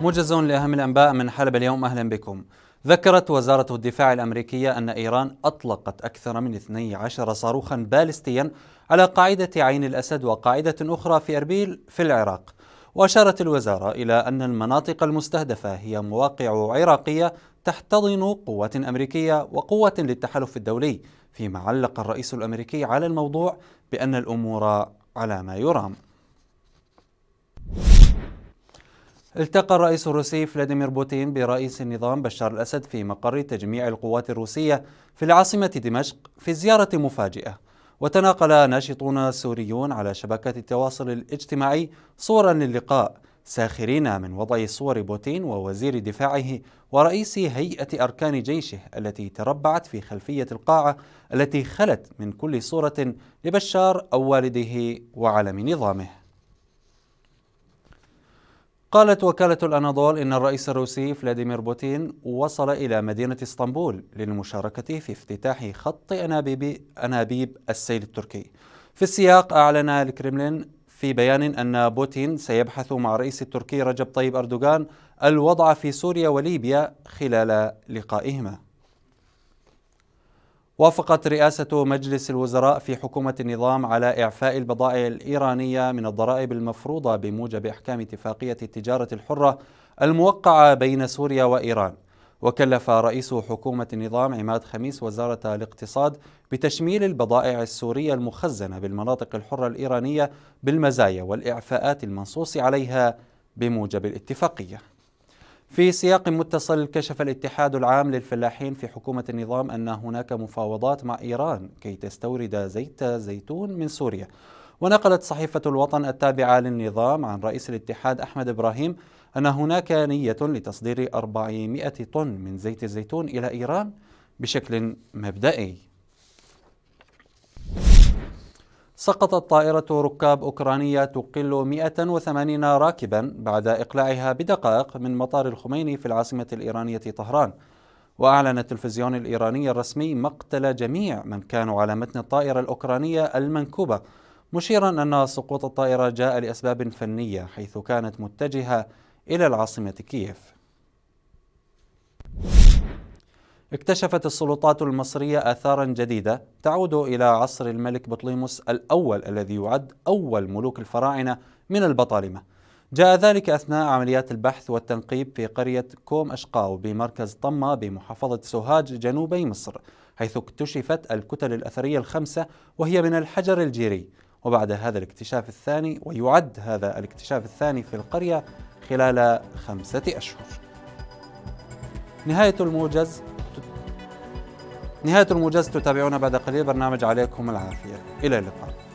موجز لأهم الأنباء من حلب اليوم أهلا بكم ذكرت وزارة الدفاع الأمريكية أن إيران أطلقت أكثر من 12 صاروخا بالستيا على قاعدة عين الأسد وقاعدة أخرى في أربيل في العراق وأشارت الوزارة إلى أن المناطق المستهدفة هي مواقع عراقية تحتضن قوات أمريكية وقوة للتحالف الدولي فيما علق الرئيس الأمريكي على الموضوع بأن الأمور على ما يرام التقى الرئيس الروسي فلاديمير بوتين برئيس النظام بشار الأسد في مقر تجميع القوات الروسية في العاصمة دمشق في زيارة مفاجئة وتناقل ناشطون سوريون على شبكات التواصل الاجتماعي صورا للقاء ساخرين من وضع صور بوتين ووزير دفاعه ورئيس هيئة أركان جيشه التي تربعت في خلفية القاعة التي خلت من كل صورة لبشار أو والده وعلم نظامه قالت وكالة الأناضول إن الرئيس الروسي فلاديمير بوتين وصل إلى مدينة اسطنبول للمشاركة في افتتاح خط أنابيب, أنابيب السيل التركي في السياق أعلن الكرملين في بيان أن بوتين سيبحث مع الرئيس التركي رجب طيب أردوغان الوضع في سوريا وليبيا خلال لقائهما وافقت رئاسة مجلس الوزراء في حكومة النظام على إعفاء البضائع الإيرانية من الضرائب المفروضة بموجب إحكام اتفاقية التجارة الحرة الموقعة بين سوريا وإيران وكلف رئيس حكومة النظام عماد خميس وزارة الاقتصاد بتشميل البضائع السورية المخزنة بالمناطق الحرة الإيرانية بالمزايا والإعفاءات المنصوص عليها بموجب الاتفاقية في سياق متصل كشف الاتحاد العام للفلاحين في حكومة النظام أن هناك مفاوضات مع إيران كي تستورد زيت زيتون من سوريا ونقلت صحيفة الوطن التابعة للنظام عن رئيس الاتحاد أحمد إبراهيم أن هناك نية لتصدير 400 طن من زيت الزيتون إلى إيران بشكل مبدئي سقطت طائرة ركاب أوكرانية تقل 180 راكبا بعد إقلاعها بدقائق من مطار الخميني في العاصمة الإيرانية طهران وأعلن التلفزيون الإيراني الرسمي مقتل جميع من كانوا على متن الطائرة الأوكرانية المنكوبة مشيرا أن سقوط الطائرة جاء لأسباب فنية حيث كانت متجهة إلى العاصمة كييف اكتشفت السلطات المصرية آثارا جديدة تعود إلى عصر الملك بطليموس الأول الذي يعد أول ملوك الفراعنة من البطالمة جاء ذلك أثناء عمليات البحث والتنقيب في قرية كوم أشقاو بمركز طمة بمحافظة سوهاج جنوبي مصر حيث اكتشفت الكتل الأثرية الخمسة وهي من الحجر الجيري وبعد هذا الاكتشاف الثاني ويعد هذا الاكتشاف الثاني في القرية خلال خمسة أشهر نهاية الموجز نهاية الموجز تتابعونا بعد قليل برنامج عليكم العافية إلى اللقاء